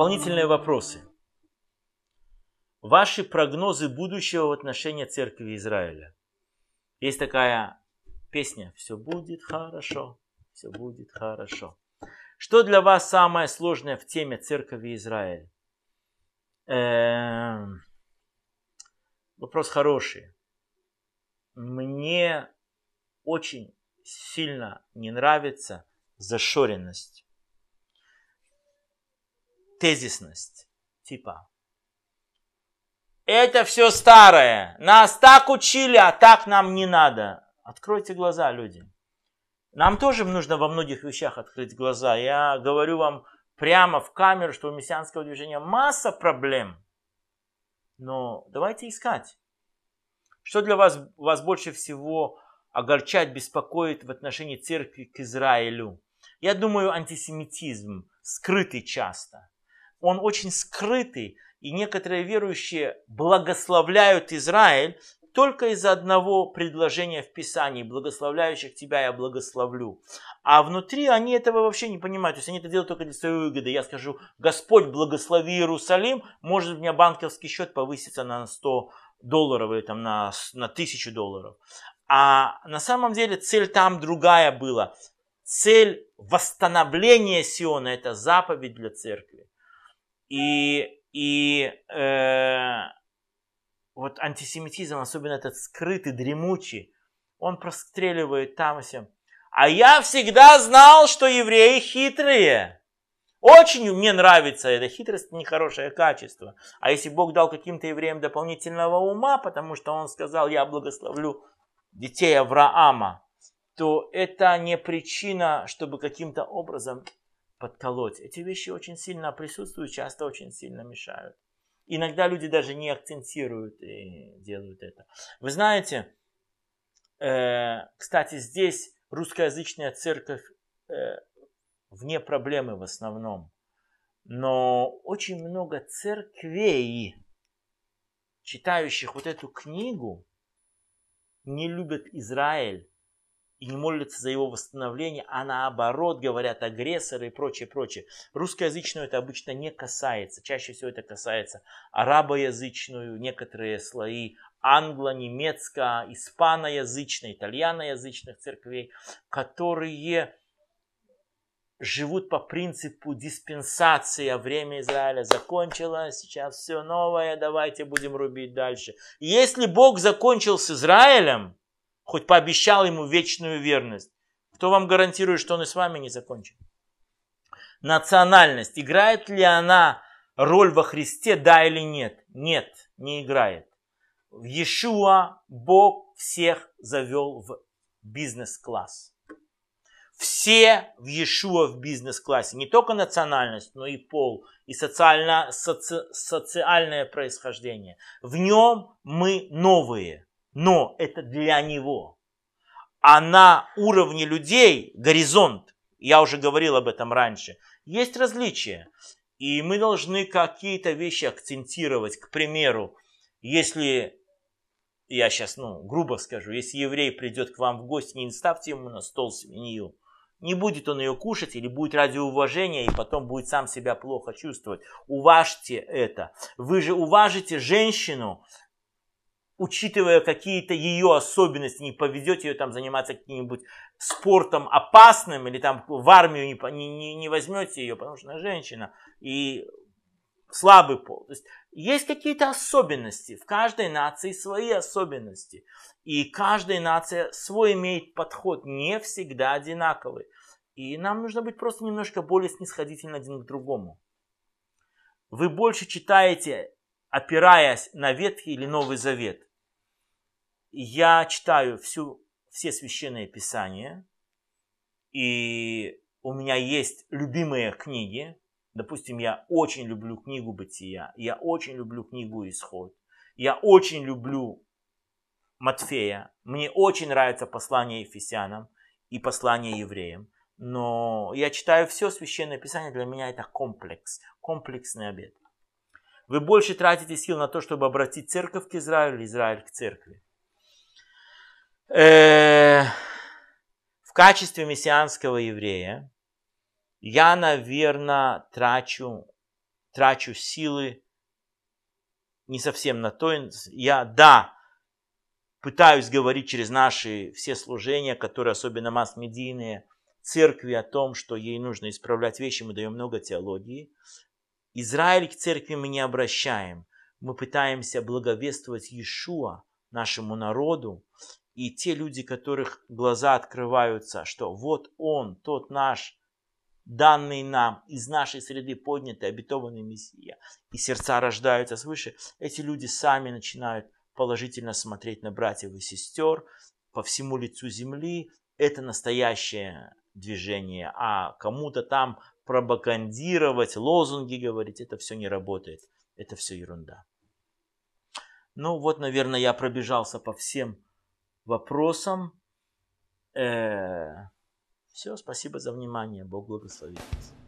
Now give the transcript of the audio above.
Дополнительные вопросы. Ваши прогнозы будущего в отношении церкви Израиля. Есть такая песня «Все будет хорошо, все будет хорошо». Что для вас самое сложное в теме церкви Израиля? Эм, вопрос хороший. Мне очень сильно не нравится зашоренность тезисность. Типа, это все старое. Нас так учили, а так нам не надо. Откройте глаза, люди. Нам тоже нужно во многих вещах открыть глаза. Я говорю вам прямо в камеру, что у мессианского движения масса проблем. Но давайте искать. Что для вас, вас больше всего огорчает, беспокоит в отношении церкви к Израилю? Я думаю, антисемитизм, скрытый часто он очень скрытый, и некоторые верующие благословляют Израиль только из-за одного предложения в Писании «благословляющих тебя я благословлю». А внутри они этого вообще не понимают. То есть они это делают только для своей выгоды. Я скажу, Господь благослови Иерусалим, может у меня банковский счет повысится на 100 долларов или там на, на 1000 долларов. А на самом деле цель там другая была. Цель восстановления Сиона – это заповедь для церкви. И, и э, вот антисемитизм, особенно этот скрытый, дремучий, он простреливает там и всем. А я всегда знал, что евреи хитрые. Очень мне нравится эта хитрость, нехорошее качество. А если Бог дал каким-то евреям дополнительного ума, потому что он сказал, я благословлю детей Авраама, то это не причина, чтобы каким-то образом подколоть. Эти вещи очень сильно присутствуют, часто очень сильно мешают. Иногда люди даже не акцентируют и делают это. Вы знаете, э, кстати, здесь русскоязычная церковь э, вне проблемы в основном. Но очень много церквей, читающих вот эту книгу, не любят Израиль и не молятся за его восстановление, а наоборот говорят агрессоры и прочее, прочее. Русскоязычную это обычно не касается. Чаще всего это касается арабоязычную, некоторые слои англо, немецко, испаноязычной, итальяноязычных церквей, которые живут по принципу диспенсации. Время Израиля закончилось, сейчас все новое, давайте будем рубить дальше. Если Бог закончил с Израилем, хоть пообещал ему вечную верность. Кто вам гарантирует, что он и с вами не закончит? Национальность. Играет ли она роль во Христе, да или нет? Нет, не играет. В Иешуа Бог всех завел в бизнес-класс. Все в Иешуа в бизнес-классе. Не только национальность, но и пол, и социально, соци, социальное происхождение. В нем мы новые – но это для него. А на уровне людей горизонт, я уже говорил об этом раньше, есть различия. И мы должны какие-то вещи акцентировать. К примеру, если, я сейчас ну, грубо скажу, если еврей придет к вам в гости, не ставьте ему на стол свинью. Не будет он ее кушать или будет ради уважения и потом будет сам себя плохо чувствовать. Уважьте это. Вы же уважите женщину, учитывая какие-то ее особенности, не поведете ее там заниматься каким-нибудь спортом опасным или там в армию не, не, не возьмете ее, потому что она женщина и слабый пол. То есть, есть какие-то особенности, в каждой нации свои особенности. И каждая нация свой имеет подход, не всегда одинаковый. И нам нужно быть просто немножко более снисходительно один к другому. Вы больше читаете, опираясь на Ветхий или Новый Завет я читаю всю, все священные писания, и у меня есть любимые книги. Допустим, я очень люблю книгу Бытия, я очень люблю книгу Исход, я очень люблю Матфея, мне очень нравится послание Ефесянам и послание евреям. Но я читаю все священное писание, для меня это комплекс, комплексный обед. Вы больше тратите сил на то, чтобы обратить церковь к Израилю, Израиль к церкви. Э, в качестве мессианского еврея я, наверное, трачу, трачу силы не совсем на то. Я, да, пытаюсь говорить через наши все служения, которые особенно масс-медийные, церкви о том, что ей нужно исправлять вещи, мы даем много теологии. Израиль к церкви мы не обращаем. Мы пытаемся благовествовать Иешуа нашему народу и те люди, которых глаза открываются, что вот он, тот наш, данный нам, из нашей среды поднятый, обетованный Мессия, и сердца рождаются свыше, эти люди сами начинают положительно смотреть на братьев и сестер по всему лицу земли. Это настоящее движение, а кому-то там пропагандировать, лозунги говорить, это все не работает, это все ерунда. Ну вот, наверное, я пробежался по всем вопросам. Э, все, спасибо за внимание. Бог благословит вас.